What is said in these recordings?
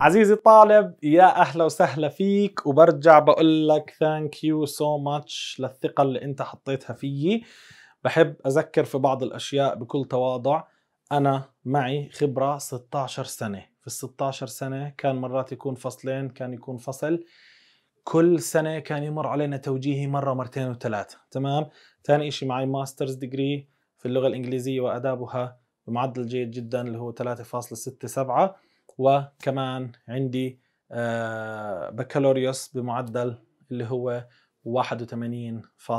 عزيزي الطالب يا اهلا وسهلا فيك وبرجع بقول لك ثانك يو سو ماتش للثقه اللي انت حطيتها فيي بحب اذكر في بعض الاشياء بكل تواضع انا معي خبره 16 سنه في ال 16 سنه كان مرات يكون فصلين كان يكون فصل كل سنه كان يمر علينا توجيهي مره مرتين وثلاثه تمام ثاني شيء معي ماسترز ديجري في اللغه الانجليزيه وادابها بمعدل جيد جدا اللي هو 3.67 وكمان عندي آه، بكالوريوس بمعدل اللي هو 81.4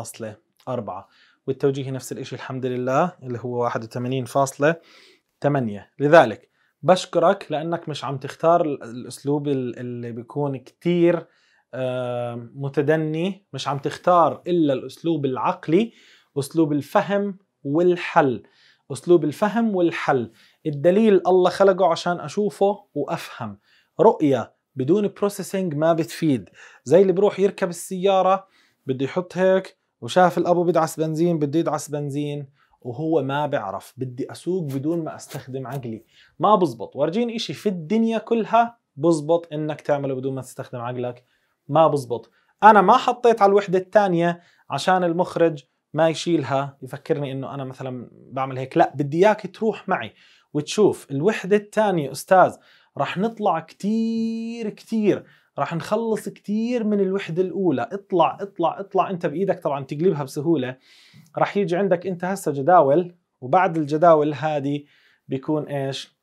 والتوجيهي نفس الشيء الحمد لله اللي هو 81.8 لذلك بشكرك لأنك مش عم تختار الأسلوب اللي بيكون كتير آه، متدني مش عم تختار إلا الأسلوب العقلي أسلوب الفهم والحل أسلوب الفهم والحل الدليل الله خلقه عشان أشوفه وأفهم رؤية بدون بروسيسنج ما بتفيد زي اللي بروح يركب السيارة بده يحط هيك وشاف الأبو بدعس بنزين بده يدعس بنزين وهو ما بعرف بدي أسوق بدون ما أستخدم عقلي ما بزبط ورجيني إشي في الدنيا كلها بزبط إنك تعمله بدون ما تستخدم عقلك ما بزبط أنا ما حطيت على الوحدة الثانية عشان المخرج ما يشيلها يفكرني انه انا مثلا بعمل هيك لا بدي اياك تروح معي وتشوف الوحده الثانيه استاذ رح نطلع كثير كثير رح نخلص كثير من الوحدة الأولى اطلع اطلع اطلع انت بإيدك طبعا تقلبها بسهولة رح يجي عندك انت هسه جداول وبعد الجداول هذه بيكون ايش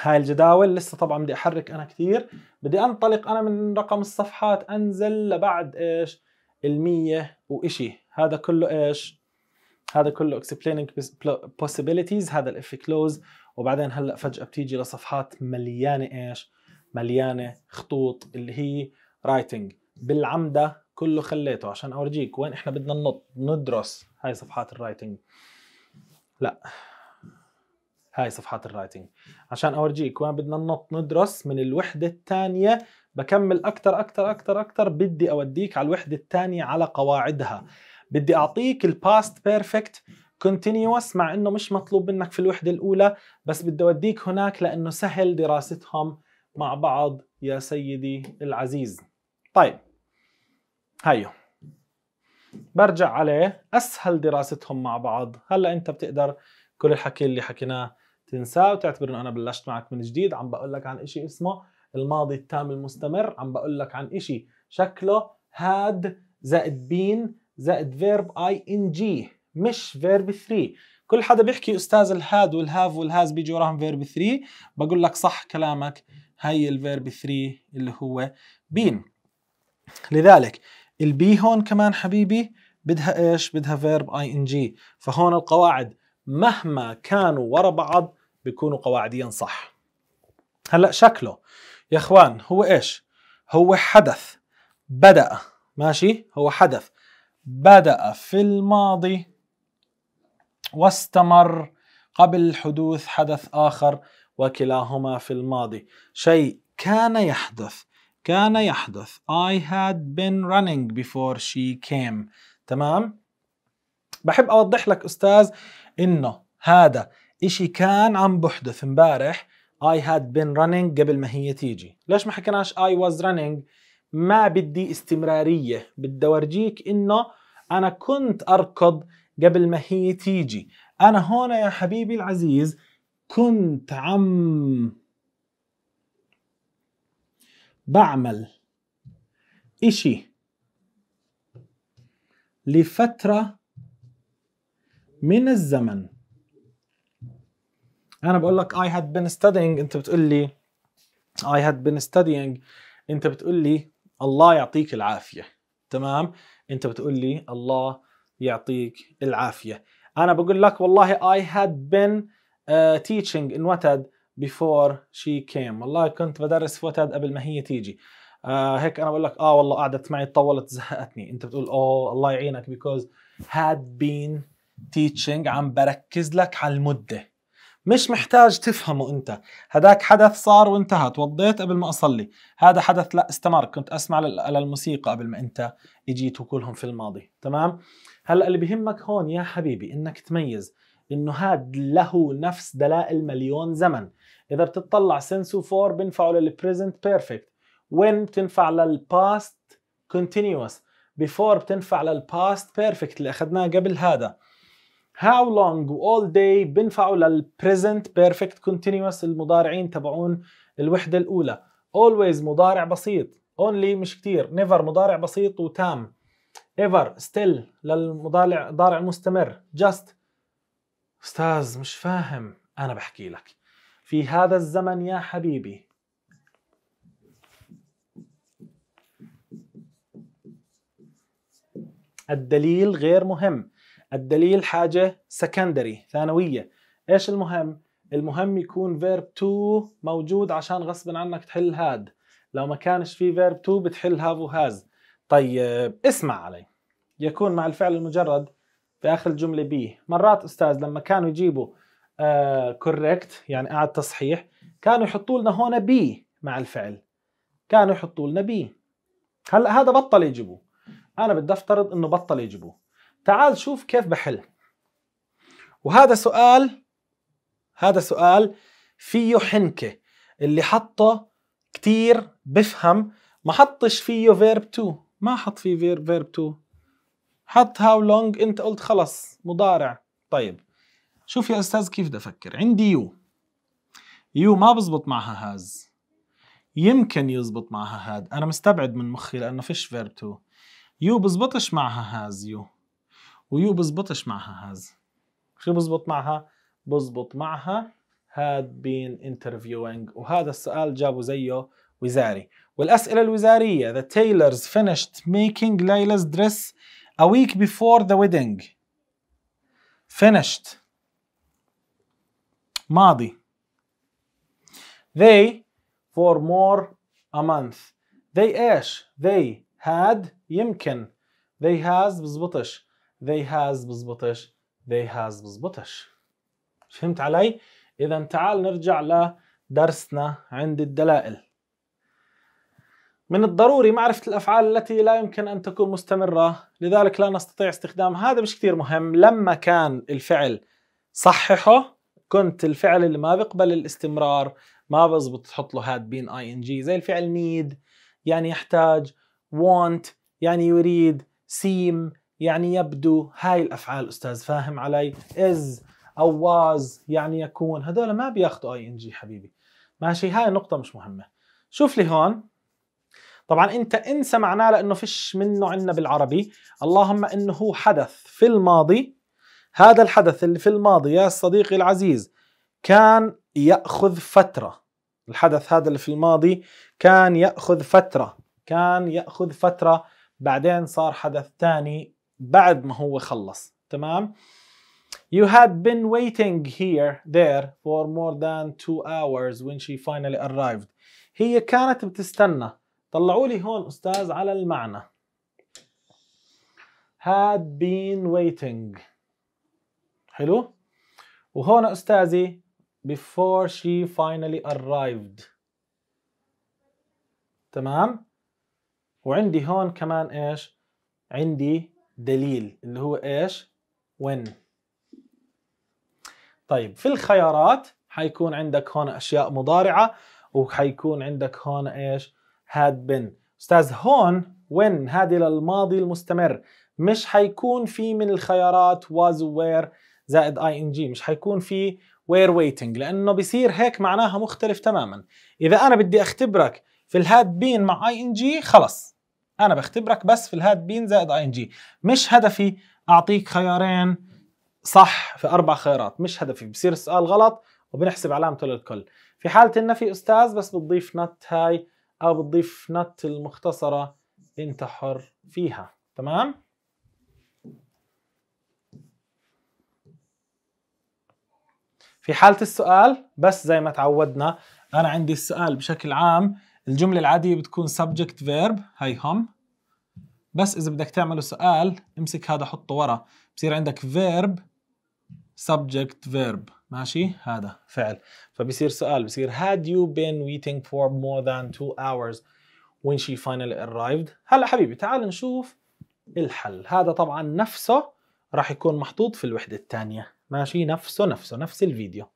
هاي الجداول لسه طبعا بدي احرك انا كثير بدي انطلق انا من رقم الصفحات انزل لبعد ايش المية وإشي هذا كله ايش هذا كله explaining possibilities هذا الاف كلوز وبعدين هلا فجاه بتيجي لصفحات مليانه ايش مليانه خطوط اللي هي رايتنج بالعمده كله خليته عشان اورجيك وين احنا بدنا ننط ندرس هاي صفحات الرايتنج لا هاي صفحات الرايتنج عشان اورجيك وين بدنا ننط ندرس من الوحده الثانيه بكمل اكثر اكثر اكثر اكثر بدي اوديك على الوحده الثانيه على قواعدها بدي اعطيك الباست بيرفكت كونتينيوس مع انه مش مطلوب منك في الوحده الاولى بس بدي اوديك هناك لانه سهل دراستهم مع بعض يا سيدي العزيز طيب هيو برجع عليه اسهل دراستهم مع بعض هلا انت بتقدر كل الحكي اللي حكيناه تنساه وتعتبر انه انا بلشت معك من جديد عم بقول لك عن شيء اسمه الماضي التام المستمر عم بقول لك عن شيء شكله هاد زائد بين زائد فيرب اي ان جي مش فيرب 3 كل حدا بيحكي استاذ الهاد والهاف والهاز بيجي وراهم فيرب 3 بقول لك صح كلامك هي الفيرب 3 اللي هو بين لذلك البي هون كمان حبيبي بدها ايش بدها فيرب اي ان جي فهون القواعد مهما كانوا ورا بعض بيكونوا قواعديا صح هلا شكله يا اخوان هو ايش هو حدث بدأ ماشي هو حدث بدأ في الماضي واستمر قبل حدوث حدث آخر وكلاهما في الماضي شيء كان يحدث كان يحدث I had been running before she came تمام بحب أوضح لك أستاذ إنه هذا إشي كان عم بحدث امبارح I had been running قبل ما هي تيجي ليش ما حكيناش I was running ما بدي استمرارية بدي أورجيك إنه أنا كنت أركض قبل ما هي تيجي أنا هون يا حبيبي العزيز كنت عم بعمل إشي لفترة من الزمن أنا بقول لك I had been studying أنت بتقول لي I had been studying أنت بتقول لي الله يعطيك العافيه تمام انت بتقول لي الله يعطيك العافيه انا بقول لك والله I had been uh, teaching in Watad before she came والله كنت بدرس في وتد قبل ما هي تيجي uh, هيك انا بقول لك اه والله قعدت معي طولت زهقتني انت بتقول اوه الله يعينك because had been teaching عم بركز لك على المده مش محتاج تفهمه انت هداك حدث صار وانتهى توضيت قبل ما اصلي هذا حدث لا استمر كنت اسمع للموسيقى قبل ما انت اجيت وكلهم في الماضي تمام هلا اللي بهمك هون يا حبيبي انك تميز انه هاد له نفس دلائل مليون زمن اذا بتطلع سنسو فور بنفعه للبريزنت بيرفكت وين بتنفع للباست كونتينيوس بيفور بتنفع للباست بيرفكت اللي اخذناه قبل هذا how long all day لل present perfect continuous المضارعين تبعون الوحدة الأولى always مضارع بسيط only مش كتير never مضارع بسيط وتام ever still للمضارع ضارع مستمر just استاذ مش فاهم أنا بحكي لك في هذا الزمن يا حبيبي الدليل غير مهم الدليل حاجة سكندري ثانوية ايش المهم؟ المهم يكون فيرب تو موجود عشان غصب عنك تحل هاد لو ما كانش في فيرب تو بتحل هاف وهاز طيب اسمع علي يكون مع الفعل المجرد في اخر الجمله بي مرات استاذ لما كانوا يجيبوا كوريكت آه، correct يعني قاعد تصحيح كانوا يحطوا لنا هون بي مع الفعل كانوا يحطوا لنا بي هلا هذا بطل يجيبوه انا بدي افترض انه بطل يجيبوه تعال شوف كيف بحل وهذا سؤال هذا سؤال فيه حنكة اللي حطه كتير بفهم ما حطش فيه فيرب 2 ما حط فيه فيرب 2 حط هاو لونج انت قلت خلص مضارع طيب شوف يا استاذ كيف بدي افكر عندي يو يو ما بزبط معها هاز يمكن يزبط معها هاد انا مستبعد من مخي لانه فيش فيرب 2 يو بزبطش معها هاز يو ويو بزبطش معها هاز شو بزبط معها؟ بزبط معها had been interviewing وهذا السؤال جابه زيه وزاري والأسئلة الوزارية the tailors finished making Layla's dress a week before the wedding finished ماضي they for more a month they ايش they had يمكن they has بزبطش they has بزبطش they has بزبطش فهمت علي؟ إذا تعال نرجع لدرسنا عند الدلائل من الضروري معرفة الأفعال التي لا يمكن أن تكون مستمرة لذلك لا نستطيع استخدام هذا مش كثير مهم لما كان الفعل صححه كنت الفعل اللي ما بيقبل الاستمرار ما بزبط تحط له هاد بين اي ان جي زي الفعل نيد يعني يحتاج want يعني يريد seem يعني يبدو هاي الافعال استاذ فاهم علي از او واز يعني يكون هذول ما بياخذوا اي ان جي حبيبي ماشي هاي النقطة مش مهمة شوف لي هون طبعا انت انسى معناه لانه فيش منه عندنا بالعربي اللهم انه هو حدث في الماضي هذا الحدث اللي في الماضي يا صديقي العزيز كان ياخذ فتره الحدث هذا اللي في الماضي كان ياخذ فتره كان ياخذ فتره بعدين صار حدث ثاني بعد ما هو خلص تمام You had been waiting here there for more than two hours when she finally arrived هي كانت بتستنى طلعوا لي هون أستاذ على المعنى had been waiting حلو وهون أستاذي before she finally arrived تمام وعندي هون كمان إيش عندي دليل اللي هو ايش؟ when طيب في الخيارات حيكون عندك هون اشياء مضارعه وحيكون عندك هون ايش؟ had been استاذ هون when هذه للماضي المستمر مش حيكون في من الخيارات was where زائد ing مش حيكون في وير waiting لانه بصير هيك معناها مختلف تماما اذا انا بدي اختبرك في الهاد بين مع ing خلص انا بختبرك بس في الهاد بين زائد اي ان جي مش هدفي اعطيك خيارين صح في اربع خيارات مش هدفي بصير السؤال غلط وبنحسب علامته للكل في حاله النفي استاذ بس بتضيف نت هاي او بتضيف نت المختصره انت حر فيها تمام في حالة السؤال بس زي ما تعودنا أنا عندي السؤال بشكل عام الجملة العادية بتكون subject verb هي هم بس إذا بدك تعمله سؤال امسك هذا حطه ورا بصير عندك verb subject verb ماشي هذا فعل فبصير سؤال بصير had you been waiting for more than two hours when she finally arrived هلا حبيبي تعال نشوف الحل هذا طبعا نفسه راح يكون محطوط في الوحدة الثانية ماشي نفسه نفسه نفس الفيديو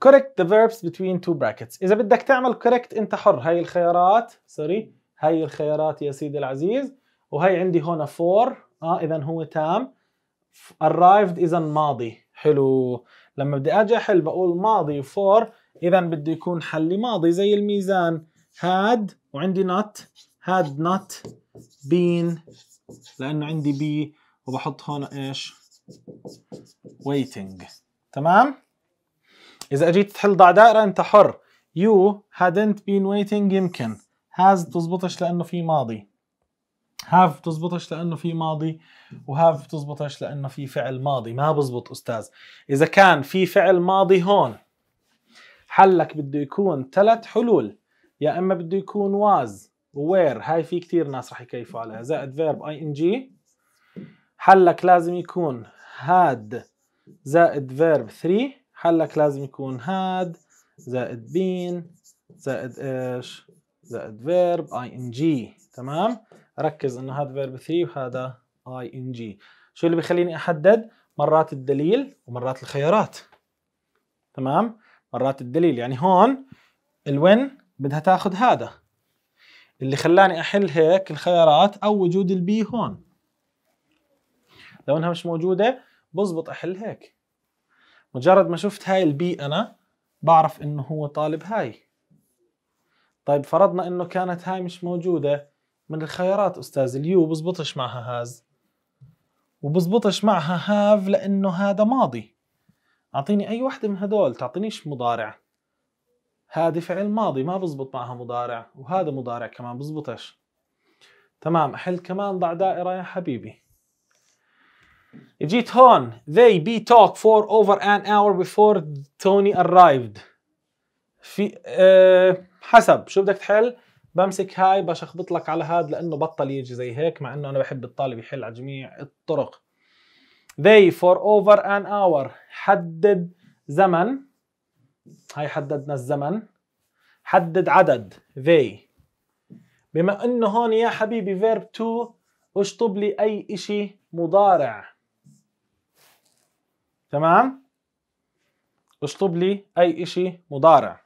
correct the verbs between two brackets إذا بدك تعمل correct أنت حر هاي الخيارات سوري هاي الخيارات يا سيدي العزيز وهي عندي هنا for آه إذا هو تام arrived إذا ماضي حلو لما بدي أجي أحل بقول ماضي for إذا بده يكون حلي ماضي زي الميزان had وعندي not had not been لأنه عندي be وبحط هون إيش waiting تمام؟ إذا أجيت تحل ضع دائرة أنت حر يو hadn't been waiting يمكن has بتزبطش لأنه في ماضي have بتزبطش لأنه في ماضي وهاف بتزبطش لأنه في فعل ماضي ما بزبط أستاذ إذا كان في فعل ماضي هون حلك بده يكون ثلاث حلول يا إما بده يكون واز وير هاي في كتير ناس رح يكيفوا عليها زائد فيرب ing ان جي حلك لازم يكون هاد زائد فيرب 3 حلك لازم يكون هاد زائد بين زائد ايش زائد فيرب اي ان جي تمام ركز انه هذا فيرب 3 وهذا اي ان جي شو اللي بخليني احدد مرات الدليل ومرات الخيارات تمام مرات الدليل يعني هون الوين بدها تاخذ هذا اللي خلاني احل هيك الخيارات او وجود البي هون لو انها مش موجوده بظبط احل هيك مجرد ما شفت هاي البي انا بعرف انه هو طالب هاي طيب فرضنا انه كانت هاي مش موجوده من الخيارات استاذ اليو بزبطش معها هاز وبزبطش معها هاف لانه هذا ماضي اعطيني اي وحده من هدول تعطينيش مضارع هادي فعل ماضي ما بزبط معها مضارع وهذا مضارع كمان بزبطش تمام احل كمان ضع دائره يا حبيبي جيت هون they be talk for over an hour before Tony arrived في أه حسب شو بدك تحل بمسك هاي بشخبط لك على هذا لانه بطل يجي زي هيك مع انه انا بحب الطالب يحل على جميع الطرق they for over an hour حدد زمن هاي حددنا الزمن حدد عدد they بما انه هون يا حبيبي verb to اشطب لي اي اشي مضارع تمام اشطب لي اي اشي مضارع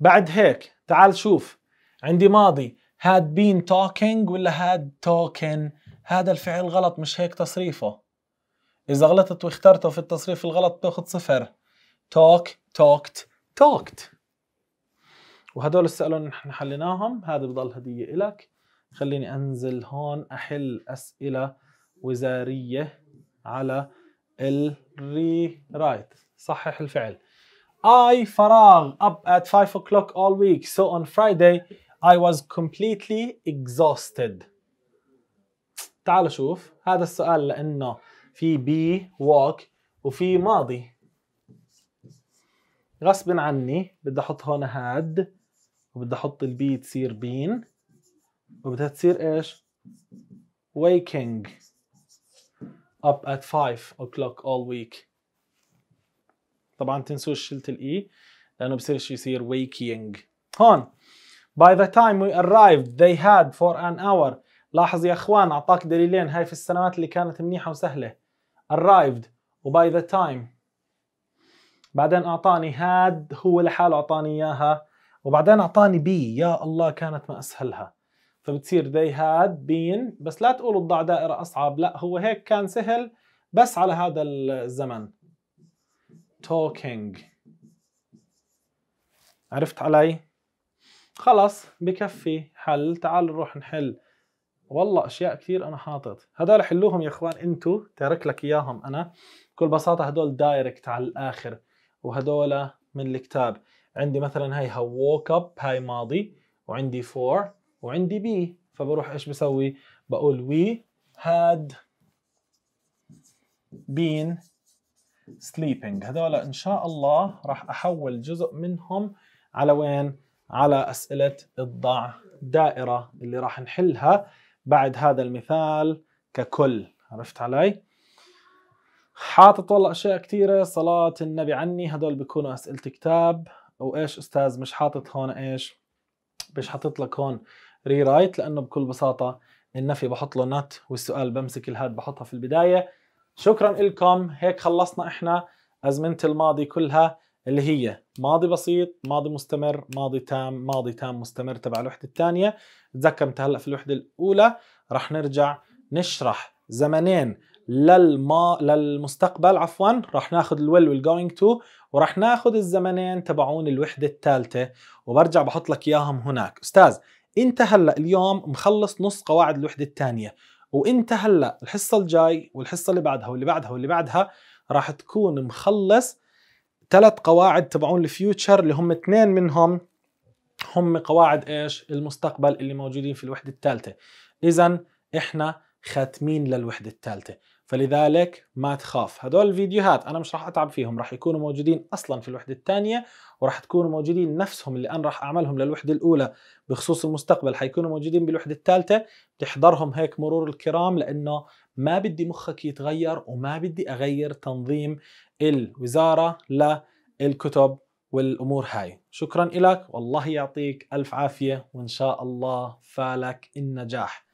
بعد هيك تعال شوف عندي ماضي had been talking ولا had talking هذا الفعل غلط مش هيك تصريفه إذا غلطت واخترته في التصريف الغلط بتاخذ صفر talk talked talked وهدول السؤالين نحن حليناهم هذا بضل هدية إلك خليني أنزل هون أحل أسئلة وزارية على رايت صحح الفعل I فراغ up at 5 o'clock all week so on Friday I was completely exhausted تعالوا شوف هذا السؤال لأنه في بي walk وفي ماضي غصب عني بدي احط هون هاد وبدي احط البي تصير بين وبدها تصير ايش؟ waking up at 5 o'clock all week طبعا تنسوش شلت الاي e، لانه بصير شيء يصير waking هون by the time we arrived they had for an hour لاحظ يا اخوان اعطاك دليلين هاي في السنوات اللي كانت منيحه وسهله arrived وباي ذا تايم بعدين اعطاني had هو لحاله اعطاني اياها وبعدين اعطاني بي يا الله كانت ما اسهلها فبتصير they had been بس لا تقولوا الضع دائرة أصعب لا هو هيك كان سهل بس على هذا الزمن talking عرفت علي؟ خلص بكفي حل تعال نروح نحل والله اشياء كثير انا حاطط هدول حلوهم يا اخوان انتو تارك لك اياهم انا بكل بساطه هدول دايركت على الاخر وهدول من الكتاب عندي مثلا هاي ووك اب هاي ماضي وعندي فور وعندي بي فبروح ايش بسوي بقول we had been sleeping هذول ان شاء الله راح احول جزء منهم على وين على اسئله الضع دائره اللي راح نحلها بعد هذا المثال ككل عرفت علي حاطط والله اشياء كثيره صلاه النبي عني هذول بيكونوا اسئله كتاب وايش استاذ مش حاطط هون ايش مش حاطط لك هون ري رايت لانه بكل بساطه النفي بحط له نت والسؤال بمسك الهاد بحطها في البدايه شكرا لكم هيك خلصنا احنا ازمنه الماضي كلها اللي هي ماضي بسيط ماضي مستمر ماضي تام ماضي تام مستمر تبع الوحده الثانيه تذكرت هلا في الوحده الاولى رح نرجع نشرح زمنين للما للمستقبل عفوا راح ناخذ الويل والجوينج تو وراح ناخذ الزمنين تبعون الوحده الثالثه وبرجع بحط لك اياهم هناك استاذ انت هلا اليوم مخلص نص قواعد الوحده الثانيه وانت هلا الحصه الجاي والحصه اللي بعدها واللي بعدها واللي بعدها راح تكون مخلص ثلاث قواعد تبعون الفيوتشر اللي هم اثنين منهم هم قواعد ايش المستقبل اللي موجودين في الوحده الثالثه اذا احنا خاتمين للوحده الثالثه فلذلك ما تخاف هدول الفيديوهات انا مش راح اتعب فيهم راح يكونوا موجودين اصلا في الوحده الثانيه وراح تكونوا موجودين نفسهم اللي انا راح اعملهم للوحده الاولى بخصوص المستقبل حيكونوا موجودين بالوحده الثالثه بتحضرهم هيك مرور الكرام لانه ما بدي مخك يتغير وما بدي اغير تنظيم الوزاره للكتب والامور هاي شكرا لك والله يعطيك الف عافيه وان شاء الله فالك النجاح